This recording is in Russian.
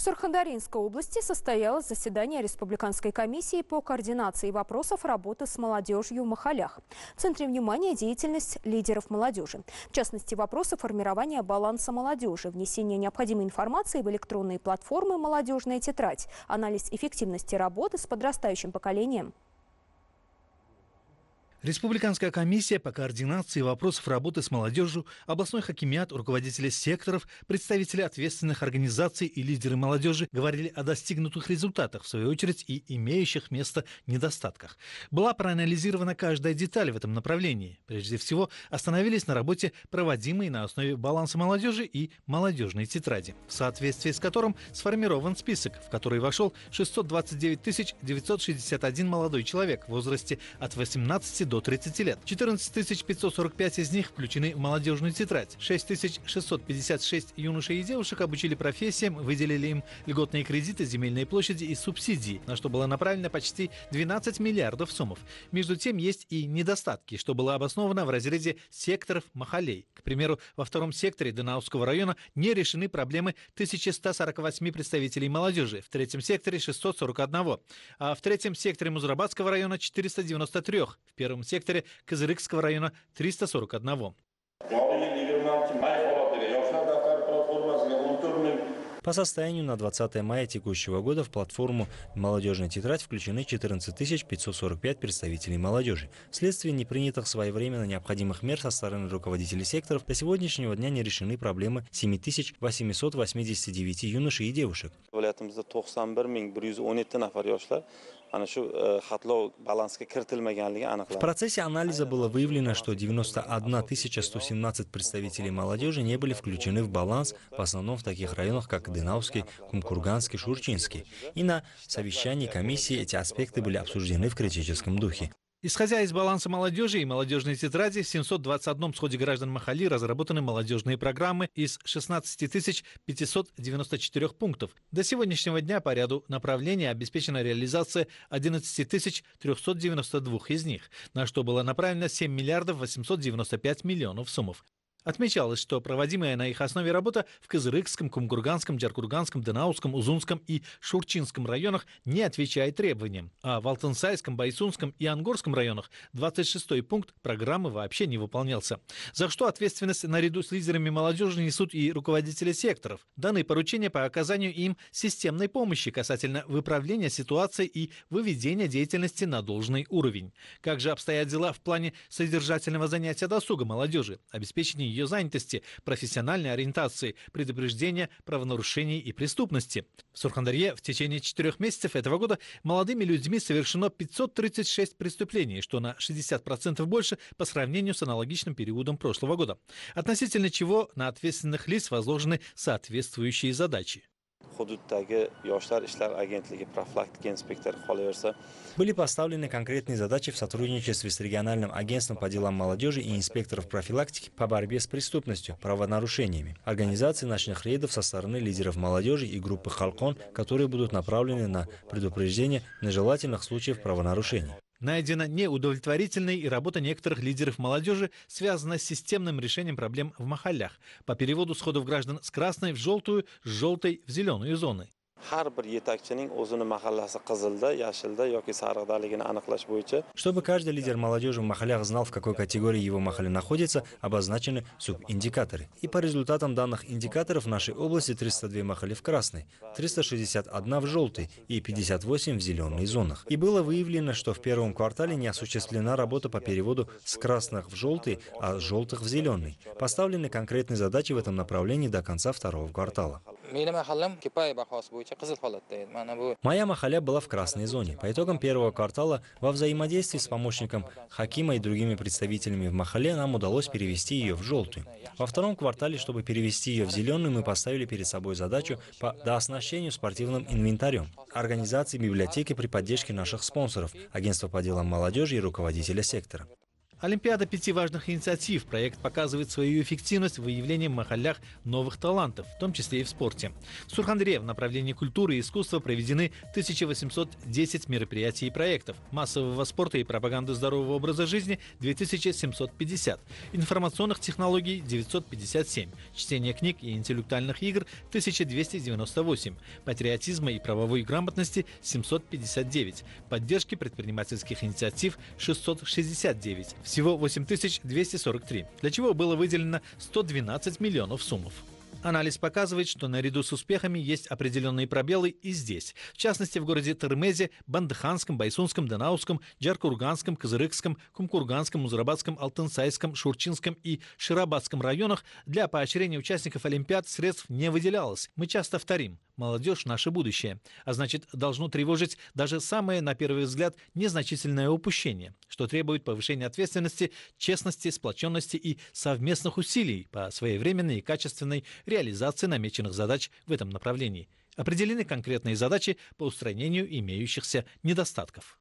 В Сурхандаринской области состоялось заседание Республиканской комиссии по координации вопросов работы с молодежью в Махалях. В центре внимания деятельность лидеров молодежи. В частности, вопросы формирования баланса молодежи, внесения необходимой информации в электронные платформы «Молодежная тетрадь», анализ эффективности работы с подрастающим поколением – Республиканская комиссия по координации вопросов работы с молодежью, областной хакимиат, руководители секторов, представители ответственных организаций и лидеры молодежи говорили о достигнутых результатах, в свою очередь, и имеющих место недостатках. Была проанализирована каждая деталь в этом направлении. Прежде всего, остановились на работе, проводимой на основе баланса молодежи и молодежной тетради, в соответствии с которым сформирован список, в который вошел 629 961 молодой человек в возрасте от 18 до до 30 лет. 14 545 из них включены в молодежную тетрадь. 6 656 юношей и девушек обучили профессиям, выделили им льготные кредиты, земельные площади и субсидии, на что было направлено почти 12 миллиардов сумм Между тем есть и недостатки, что было обосновано в разрезе секторов Махалей. К примеру, во втором секторе Данауского района не решены проблемы 1148 представителей молодежи, в третьем секторе 641, а в третьем секторе Музрабадского района 493, в первом жилом секторе Козырыкского района 341. По состоянию на 20 мая текущего года в платформу «Молодежная тетрадь» включены 14 545 представителей молодежи. Вследствие непринятых своевременно необходимых мер со стороны руководителей секторов до сегодняшнего дня не решены проблемы 7 889 юношей и девушек. E, в процессе анализа было выявлено, что 91 117 представителей молодежи не были включены в баланс, в основном в таких районах, как Дынауский, Кумкурганский, Шурчинский. И на совещании комиссии эти аспекты были обсуждены в критическом духе. Исходя из баланса молодежи и молодежной тетради, в 721 сходе граждан Махали разработаны молодежные программы из 16 594 пунктов. До сегодняшнего дня по ряду направлений обеспечена реализация 11 392 из них, на что было направлено 7 миллиардов 895 миллионов суммов. Отмечалось, что проводимая на их основе работа в Кызырыкском, Кумгурганском, Джаркурганском, Данауском, Узунском и Шурчинском районах не отвечает требованиям, а в Алтынсайском, Байсунском и Ангорском районах 26-й пункт программы вообще не выполнялся. За что ответственность наряду с лидерами молодежи несут и руководители секторов. Данные поручения по оказанию им системной помощи касательно выправления ситуации и выведения деятельности на должный уровень. Как же обстоят дела в плане содержательного занятия досуга молодежи, обеспечения ее занятости, профессиональной ориентации, предупреждения правонарушений и преступности. В Сурхандарье в течение четырех месяцев этого года молодыми людьми совершено 536 преступлений, что на 60% больше по сравнению с аналогичным периодом прошлого года, относительно чего на ответственных лиц возложены соответствующие задачи hududdagi yoshlar ishlari agentligi profilaktika инспекторы qolaversa были поставлены конкретные задачи в сотрудничестве с региональным агентством по делам молодежи и инспекторов профилактики по борьбе с преступностью, правонарушениями, организации ночных рейдов со стороны лидеров молодежи и группы «Халкон», которые будут направлены на предупреждение нежелательных случаев правонарушений. Найдено неудовлетворительной и работа некоторых лидеров молодежи связана с системным решением проблем в Махалях по переводу сходов граждан с красной в желтую, с желтой в зеленую зоны. Чтобы каждый лидер молодежи в Махалях знал, в какой категории его Махали находится, обозначены субиндикаторы. И по результатам данных индикаторов в нашей области 302 Махали в красной, 361 в желтой и 58 в зеленой зонах. И было выявлено, что в первом квартале не осуществлена работа по переводу с красных в желтый, а с желтых в зеленый. Поставлены конкретные задачи в этом направлении до конца второго квартала. Моя махалля была в красной зоне. По итогам первого квартала во взаимодействии с помощником Хакима и другими представителями в Махале нам удалось перевести ее в желтую. Во втором квартале, чтобы перевести ее в зеленую, мы поставили перед собой задачу по дооснащению спортивным инвентарем, организации библиотеки при поддержке наших спонсоров, агентства по делам молодежи и руководителя сектора. Олимпиада пяти важных инициатив. Проект показывает свою эффективность в выявлении в Махалях новых талантов, в том числе и в спорте. В Сурхандре в направлении культуры и искусства проведены 1810 мероприятий и проектов, массового спорта и пропаганды здорового образа жизни 2750, информационных технологий 957, чтения книг и интеллектуальных игр 1298, патриотизма и правовой грамотности 759, поддержки предпринимательских инициатив 669, всего 8243, для чего было выделено 112 миллионов суммов. Анализ показывает, что наряду с успехами есть определенные пробелы и здесь. В частности, в городе Термезе, Бандыханском, Байсунском, Данауском, Джаркурганском, Козырыкском, Кумкурганском, Музарабадском, Алтынсайском, Шурчинском и Ширабадском районах для поощрения участников Олимпиад средств не выделялось. Мы часто вторим. Молодежь – наше будущее, а значит, должно тревожить даже самое, на первый взгляд, незначительное упущение, что требует повышения ответственности, честности, сплоченности и совместных усилий по своевременной и качественной реализации намеченных задач в этом направлении. Определены конкретные задачи по устранению имеющихся недостатков.